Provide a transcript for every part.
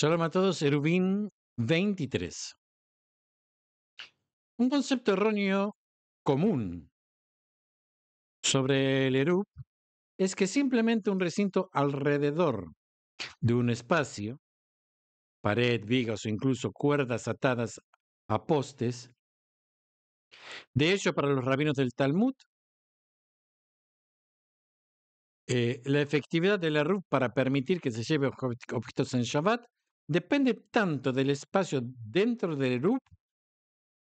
Shalom a todos, Erubín 23. Un concepto erróneo común sobre el Erub es que simplemente un recinto alrededor de un espacio, pared, vigas o incluso cuerdas atadas a postes, de hecho para los rabinos del Talmud, eh, la efectividad del Erub para permitir que se lleve objetos en Shabbat depende tanto del espacio dentro del Eruf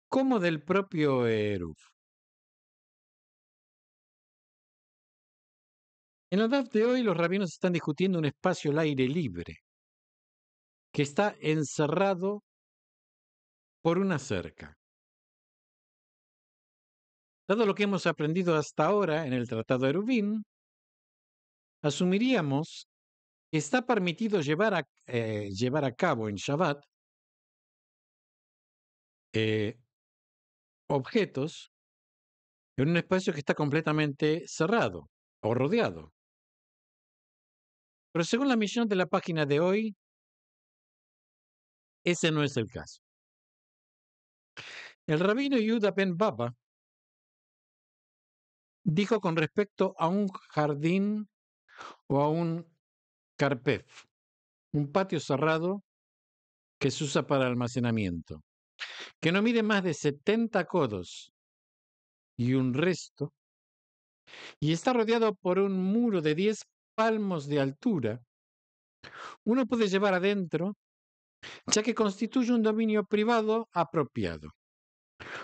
como del propio Eruf. En la DAF de hoy los rabinos están discutiendo un espacio al aire libre, que está encerrado por una cerca. Dado lo que hemos aprendido hasta ahora en el Tratado Eruvin, asumiríamos está permitido llevar a, eh, llevar a cabo en Shabbat eh, objetos en un espacio que está completamente cerrado o rodeado. Pero según la misión de la página de hoy, ese no es el caso. El rabino Yuda Ben Baba dijo con respecto a un jardín o a un un patio cerrado que se usa para almacenamiento, que no mide más de 70 codos y un resto, y está rodeado por un muro de 10 palmos de altura, uno puede llevar adentro, ya que constituye un dominio privado apropiado,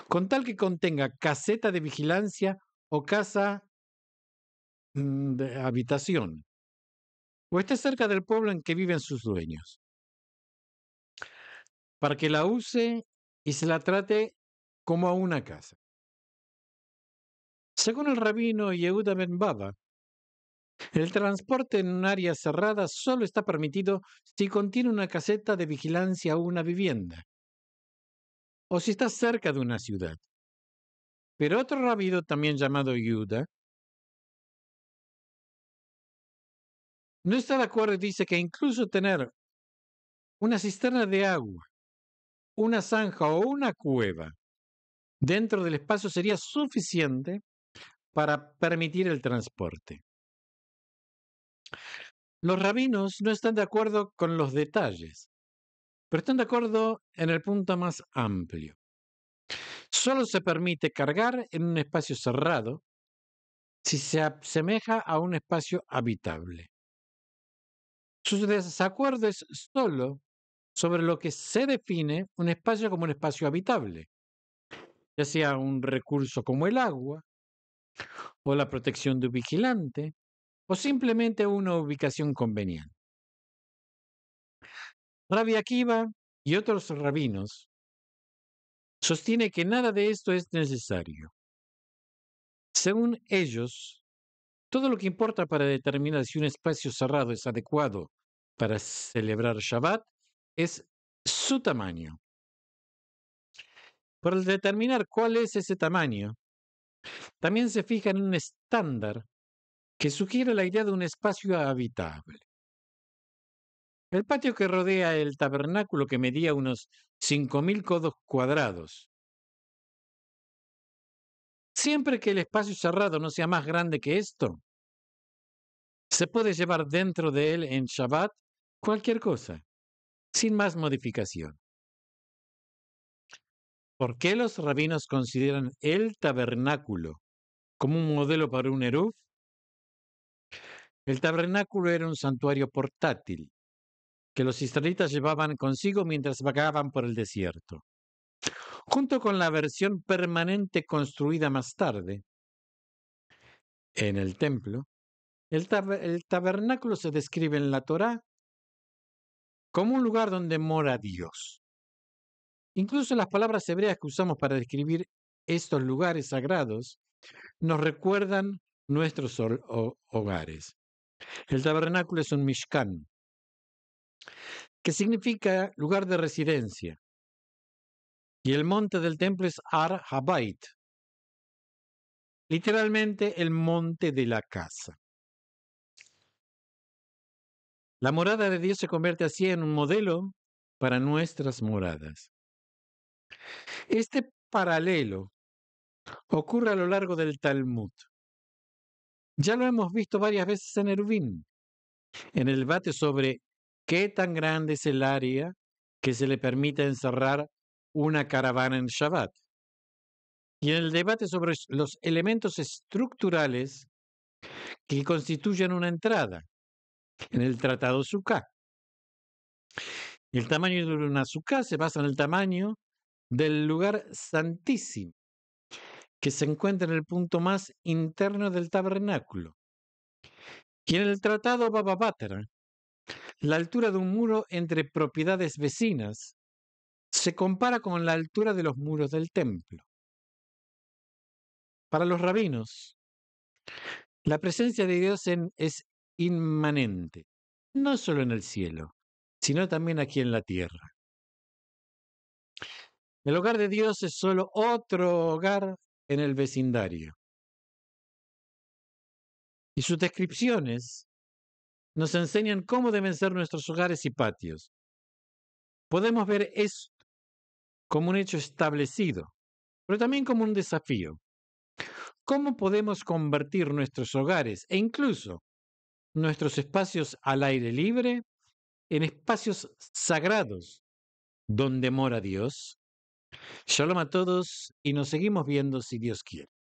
con tal que contenga caseta de vigilancia o casa mm, de habitación, o esté cerca del pueblo en que viven sus dueños, para que la use y se la trate como a una casa. Según el rabino Yehuda Ben Baba, el transporte en un área cerrada solo está permitido si contiene una caseta de vigilancia o una vivienda, o si está cerca de una ciudad. Pero otro rabino, también llamado Yehuda, no está de acuerdo y dice que incluso tener una cisterna de agua, una zanja o una cueva dentro del espacio sería suficiente para permitir el transporte. Los rabinos no están de acuerdo con los detalles, pero están de acuerdo en el punto más amplio. Solo se permite cargar en un espacio cerrado si se asemeja a un espacio habitable. Su desacuerdo es solo sobre lo que se define un espacio como un espacio habitable, ya sea un recurso como el agua, o la protección de un vigilante, o simplemente una ubicación conveniente. Rabbi Akiva y otros rabinos sostiene que nada de esto es necesario. Según ellos, todo lo que importa para determinar si un espacio cerrado es adecuado para celebrar Shabbat es su tamaño. Por determinar cuál es ese tamaño, también se fija en un estándar que sugiere la idea de un espacio habitable. El patio que rodea el tabernáculo, que medía unos 5.000 codos cuadrados, siempre que el espacio cerrado no sea más grande que esto, se puede llevar dentro de él en Shabbat cualquier cosa, sin más modificación. ¿Por qué los rabinos consideran el tabernáculo como un modelo para un eruv? El tabernáculo era un santuario portátil que los israelitas llevaban consigo mientras vagaban por el desierto. Junto con la versión permanente construida más tarde, en el templo, el, el tabernáculo se describe en la Torá como un lugar donde mora Dios. Incluso las palabras hebreas que usamos para describir estos lugares sagrados nos recuerdan nuestros hogares. El tabernáculo es un mishkan, que significa lugar de residencia. Y el monte del templo es Ar Habait, literalmente el monte de la casa. La morada de Dios se convierte así en un modelo para nuestras moradas. Este paralelo ocurre a lo largo del Talmud. Ya lo hemos visto varias veces en Erwin, en el debate sobre qué tan grande es el área que se le permite encerrar una caravana en Shabbat. Y en el debate sobre los elementos estructurales que constituyen una entrada, en el Tratado Suká. El tamaño de una Suká se basa en el tamaño del lugar santísimo, que se encuentra en el punto más interno del tabernáculo. Y en el Tratado Batra, la altura de un muro entre propiedades vecinas se compara con la altura de los muros del templo. Para los rabinos, la presencia de Dios en, es inmanente, no solo en el cielo, sino también aquí en la tierra. El hogar de Dios es solo otro hogar en el vecindario. Y sus descripciones nos enseñan cómo deben ser nuestros hogares y patios. Podemos ver esto como un hecho establecido, pero también como un desafío. ¿Cómo podemos convertir nuestros hogares e incluso nuestros espacios al aire libre en espacios sagrados donde mora Dios. Shalom a todos y nos seguimos viendo si Dios quiere.